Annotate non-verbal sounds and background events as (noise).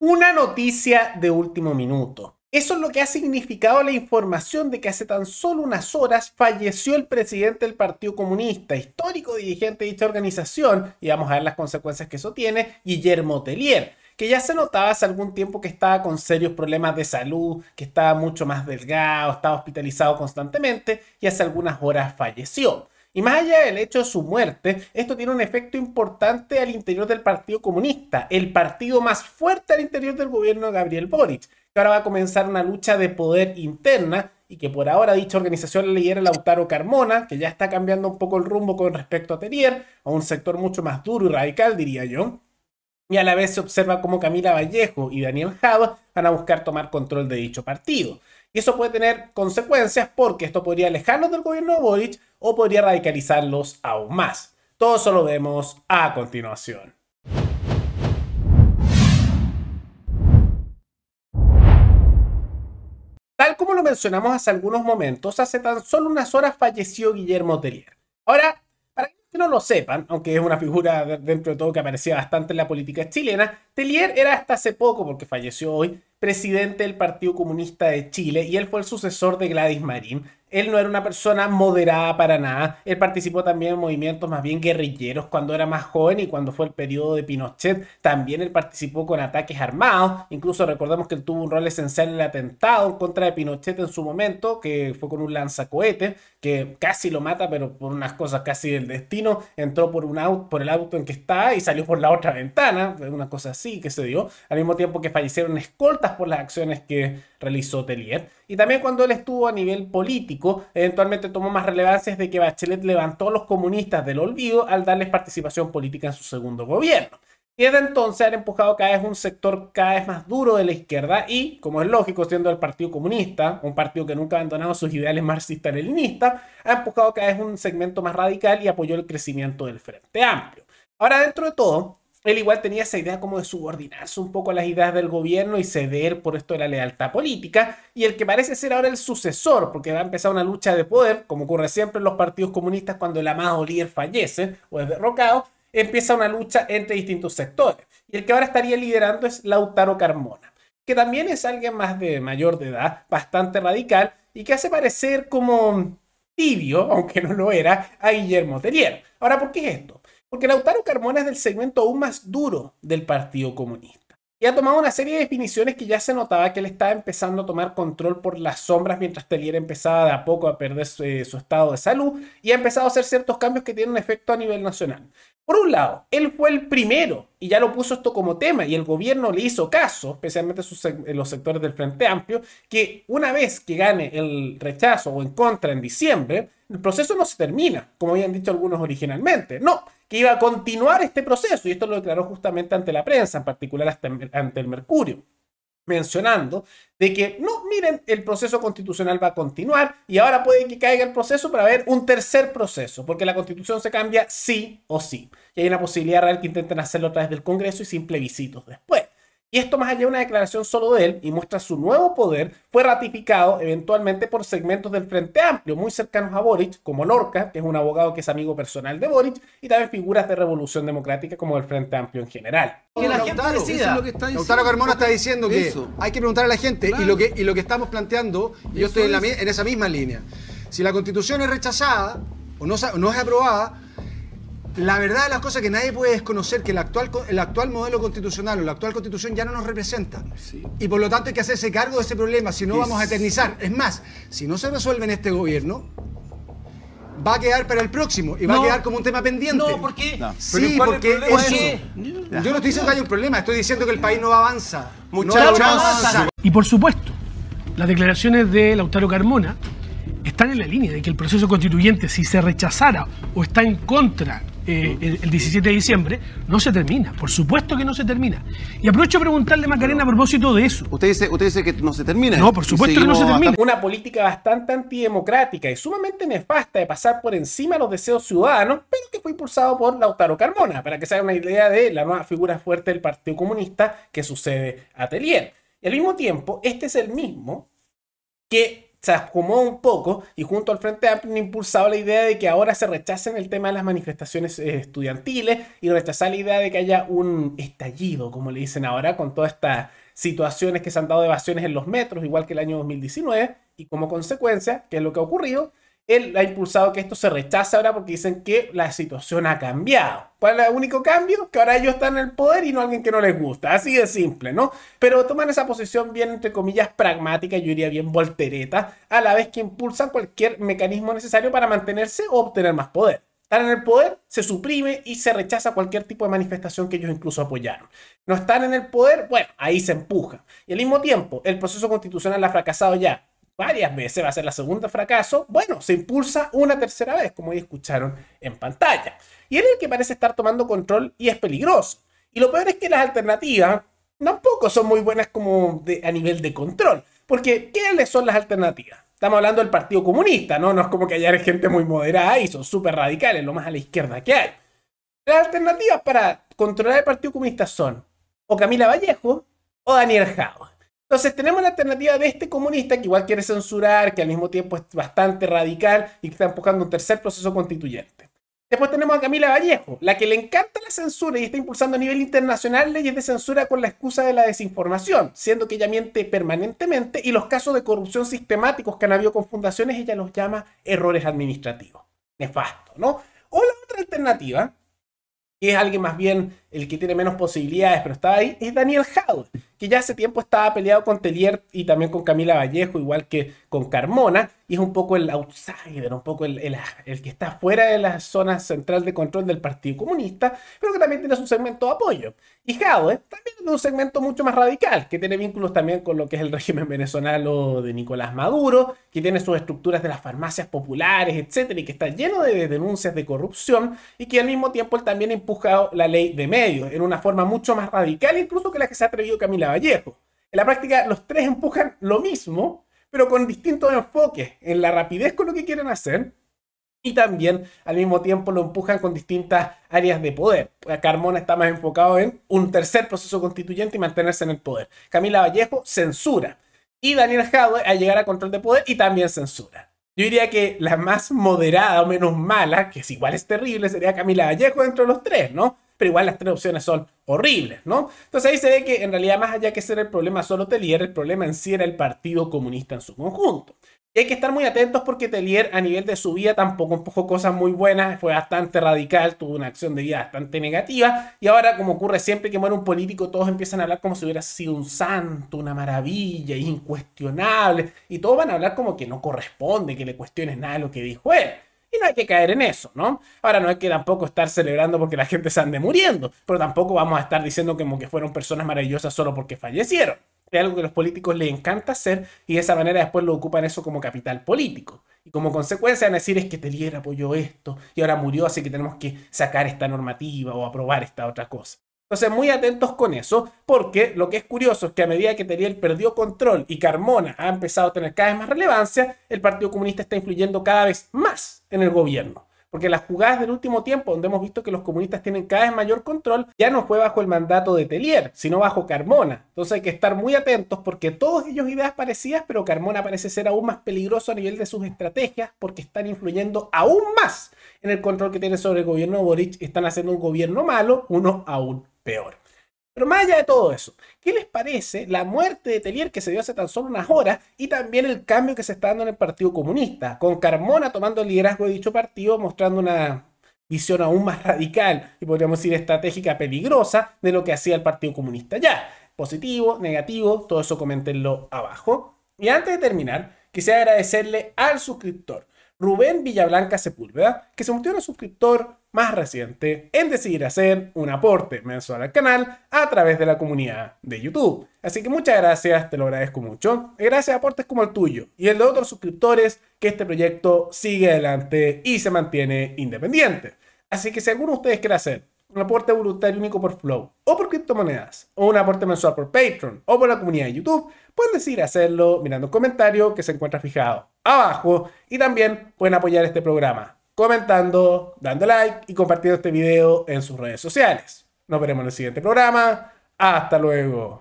Una noticia de último minuto. Eso es lo que ha significado la información de que hace tan solo unas horas falleció el presidente del Partido Comunista, histórico dirigente de dicha organización, y vamos a ver las consecuencias que eso tiene, Guillermo Tellier, que ya se notaba hace algún tiempo que estaba con serios problemas de salud, que estaba mucho más delgado, estaba hospitalizado constantemente y hace algunas horas falleció. Y más allá del hecho de su muerte, esto tiene un efecto importante al interior del Partido Comunista, el partido más fuerte al interior del gobierno de Gabriel Boric, que ahora va a comenzar una lucha de poder interna y que por ahora dicha organización la lidera Lautaro Carmona, que ya está cambiando un poco el rumbo con respecto a Terrier, a un sector mucho más duro y radical, diría yo. Y a la vez se observa cómo Camila Vallejo y Daniel Jado van a buscar tomar control de dicho partido. Y eso puede tener consecuencias porque esto podría alejarlos del gobierno de Boric o podría radicalizarlos aún más. Todo eso lo vemos a continuación. Tal como lo mencionamos hace algunos momentos, hace tan solo unas horas falleció Guillermo Tellier. Ahora, para que no lo sepan, aunque es una figura dentro de todo que aparecía bastante en la política chilena, Tellier era hasta hace poco, porque falleció hoy, presidente del Partido Comunista de Chile y él fue el sucesor de Gladys Marín. Él no era una persona moderada para nada. Él participó también en movimientos más bien guerrilleros cuando era más joven y cuando fue el periodo de Pinochet. También él participó con ataques armados. Incluso recordemos que él tuvo un rol esencial en el atentado contra de Pinochet en su momento, que fue con un lanzacohete, que casi lo mata, pero por unas cosas casi del destino. Entró por, un por el auto en que está y salió por la otra ventana. Una cosa así que se dio. Al mismo tiempo que fallecieron escoltas por las acciones que realizó Telier. Y también cuando él estuvo a nivel político, eventualmente tomó más relevancia de que Bachelet levantó a los comunistas del olvido al darles participación política en su segundo gobierno. Y desde entonces ha empujado cada vez un sector cada vez más duro de la izquierda y, como es lógico, siendo el Partido Comunista, un partido que nunca ha abandonado sus ideales marxistas-leninistas, ha empujado cada vez un segmento más radical y apoyó el crecimiento del Frente Amplio. Ahora, dentro de todo, él igual tenía esa idea como de subordinarse un poco a las ideas del gobierno y ceder por esto de la lealtad política. Y el que parece ser ahora el sucesor, porque va a empezar una lucha de poder, como ocurre siempre en los partidos comunistas cuando el amado líder fallece o es derrocado, empieza una lucha entre distintos sectores. Y el que ahora estaría liderando es Lautaro Carmona, que también es alguien más de mayor de edad, bastante radical y que hace parecer como tibio, (laughs) aunque no lo era, a Guillermo Terrier. Ahora, ¿por qué es esto? Porque Lautaro Carmona es del segmento aún más duro del Partido Comunista. Y ha tomado una serie de definiciones que ya se notaba que él estaba empezando a tomar control por las sombras mientras Telier empezaba de a poco a perder su, eh, estado de salud y ha empezado a hacer ciertos cambios que tienen un efecto a nivel nacional. Por un lado, él fue el primero y ya lo puso esto como tema y el gobierno le hizo caso, especialmente en los sectores del Frente Amplio, que una vez que gane el rechazo o en contra en diciembre, el proceso no se termina, como habían dicho algunos originalmente. No, que iba a continuar este proceso, y esto lo declaró justamente ante la prensa, en particular ante el Mercurio, mencionando de que, no, miren, el proceso constitucional va a continuar y ahora puede que caiga el proceso para ver un tercer proceso, porque la constitución se cambia sí o sí. Y hay una posibilidad real que intenten hacerlo a través del Congreso y simple visitos después. Y esto, más allá de una declaración solo de él y muestra su nuevo poder, fue ratificado eventualmente por segmentos del Frente Amplio muy cercanos a Boric, como Lorca, que es un abogado que es amigo personal de Boric, y también figuras de Revolución Democrática como el Frente Amplio en general. Que la gente decida. está diciendo, Lautaro Carmona está diciendo que hay que preguntar a la gente y, lo que, lo que estamos planteando, y yo estoy en, esa misma línea. Si la constitución es rechazada o no, no es aprobada, la verdad de las cosas que nadie puede desconocer que el actual, el actual modelo constitucional o la actual constitución ya no nos representa. Y por lo tanto hay que hacerse cargo de ese problema, si no vamos a eternizar. Es más, si no se resuelve en este gobierno, va a quedar para el próximo y va a quedar como un tema pendiente. No, ¿por qué? Sí, porque eso. Yo no estoy diciendo que hay un problema, estoy diciendo que el país no avanza. Muchachos, no avanza. Y por supuesto, las declaraciones de Lautaro Carmona están en la línea de que el proceso constituyente, si se rechazara o está en contra eh, el, 17 de diciembre, no se termina. Por supuesto que no se termina. Y aprovecho a preguntarle, a Macarena, a propósito de eso. Usted dice, dice que no se termina. No, por supuesto que no se termina. Una política bastante antidemocrática y sumamente nefasta de pasar por encima los deseos ciudadanos, pero que fue impulsado por Lautaro Carmona, para que se haga una idea de la nueva figura fuerte del Partido Comunista que sucede a Telier. Y al mismo tiempo, este es el mismo que se acomodó un poco y junto al Frente Amplio han impulsado la idea de que ahora se rechacen el tema de las manifestaciones eh, estudiantiles y rechazar la idea de que haya un estallido, como le dicen ahora, con todas estas situaciones que se han dado evasiones en los metros, igual que el año 2019, y como consecuencia, que es lo que ha ocurrido, él ha impulsado que esto se rechace ahora porque dicen que la situación ha cambiado. ¿Cuál es el único cambio? Que ahora ellos están en el poder y no alguien que no les gusta. Así de simple, ¿no? Pero toman esa posición bien, entre comillas, pragmática, yo diría bien voltereta, a la vez que impulsan cualquier mecanismo necesario para mantenerse o obtener más poder están en el poder, se suprime y se rechaza cualquier tipo de manifestación que ellos incluso apoyaron. No están en el poder, bueno, ahí se empuja. Y al mismo tiempo, el proceso constitucional ha fracasado ya varias veces, va a ser la segunda fracaso, bueno, se impulsa una tercera vez, como ya escucharon en pantalla. Y él es el que parece estar tomando control y es peligroso. Y lo peor es que las alternativas tampoco son muy buenas como a nivel de control. Porque, ¿quiénes son las alternativas? Estamos hablando del Partido Comunista, ¿no? No es como que haya gente muy moderada y son súper radicales, lo más a la izquierda que hay. Las alternativas para controlar el Partido Comunista son o Camila Vallejo o Daniel Jao. Entonces tenemos la alternativa de este comunista que igual quiere censurar, que al mismo tiempo es bastante radical y que está empujando un tercer proceso constituyente. Después tenemos a Camila Vallejo, la que le encanta la censura y está impulsando a nivel internacional leyes de censura con la excusa de la desinformación, siendo que ella miente permanentemente y los casos de corrupción sistemáticos que han habido con fundaciones ella los llama errores administrativos. Nefasto, ¿no? O la otra alternativa, que es alguien más bien el que tiene menos posibilidades, pero está ahí, es Daniel Howell que ya hace tiempo estaba peleado con Telier y también con Camila Vallejo, igual que con Carmona, y es un poco el outsider, un poco el, el, el que está fuera de la zona central de control del Partido Comunista, pero que también tiene su segmento de apoyo. Y Jadwe también un segmento mucho más radical, que tiene vínculos también con lo que es el régimen venezolano de Nicolás Maduro, que tiene sus estructuras de las farmacias populares, etcétera, y que está lleno de denuncias de corrupción, y que al mismo tiempo él también ha empujado la ley de medios en una forma mucho más radical, incluso que la que se ha atrevido Camila Vallejo. En la práctica, los tres empujan lo mismo, pero con distintos enfoques en la rapidez con lo que quieren hacer y también al mismo tiempo lo empujan con distintas áreas de poder. Carmona está más enfocado en un tercer proceso constituyente y mantenerse en el poder. Camila Vallejo censura y Daniel Jadwe a llegar a control de poder y también censura. Yo diría que la más moderada o menos mala, que es igual es terrible, sería Camila Vallejo dentro de los tres, ¿no? pero igual las tres opciones son horribles, ¿no? Entonces ahí se ve que en realidad más allá que ser el problema solo Telier, el problema en sí era el Partido Comunista en su conjunto. Y hay que estar muy atentos porque Telier a nivel de su vida tampoco empujó cosas muy buenas, fue bastante radical, tuvo una acción de vida bastante negativa y ahora como ocurre siempre que muere un político todos empiezan a hablar como si hubiera sido un santo, una maravilla, incuestionable y todos van a hablar como que no corresponde que le cuestiones nada de lo que dijo él. Y no hay que caer en eso, ¿no? Ahora no hay que tampoco estar celebrando porque la gente se ande muriendo, pero tampoco vamos a estar diciendo como que fueron personas maravillosas solo porque fallecieron. Es algo que a los políticos les encanta hacer y de esa manera después lo ocupan eso como capital político. Y como consecuencia van a decir es que Telier apoyó esto y ahora murió, así que tenemos que sacar esta normativa o aprobar esta otra cosa. Entonces, muy atentos con eso, porque lo que es curioso es que a medida que Teriel perdió control y Carmona ha empezado a tener cada vez más relevancia, el Partido Comunista está influyendo cada vez más en el gobierno. Porque las jugadas del último tiempo, donde hemos visto que los comunistas tienen cada vez mayor control, ya no fue bajo el mandato de Telier, sino bajo Carmona. Entonces hay que estar muy atentos porque todos ellos ideas parecidas, pero Carmona parece ser aún más peligroso a nivel de sus estrategias porque están influyendo aún más en el control que tiene sobre el gobierno de Boric. Están haciendo un gobierno malo, uno aún peor. Pero más allá de todo eso, ¿qué les parece la muerte de Telier que se dio hace tan solo unas horas y también el cambio que se está dando en el Partido Comunista, con Carmona tomando el liderazgo de dicho partido, mostrando una visión aún más radical y podríamos decir estratégica peligrosa de lo que hacía el Partido Comunista ya? Positivo, negativo, todo eso coméntenlo abajo. Y antes de terminar, quisiera agradecerle al suscriptor Rubén Villablanca Sepúlveda, que se el suscriptor más reciente en decidir hacer un aporte mensual al canal a través de la comunidad de YouTube. Así que muchas gracias, te lo agradezco mucho. Gracias a aportes como el tuyo y el de otros suscriptores que este proyecto sigue adelante y se mantiene independiente. Así que según ustedes quiere hacer un aporte voluntario único por Flow, o por criptomonedas, o un aporte mensual por Patreon, o por la comunidad de YouTube, pueden decidir hacerlo mirando el comentario que se encuentra fijado abajo y también pueden apoyar este programa comentando, dando like y compartiendo este video en sus redes sociales. Nos veremos en el siguiente programa. Hasta luego.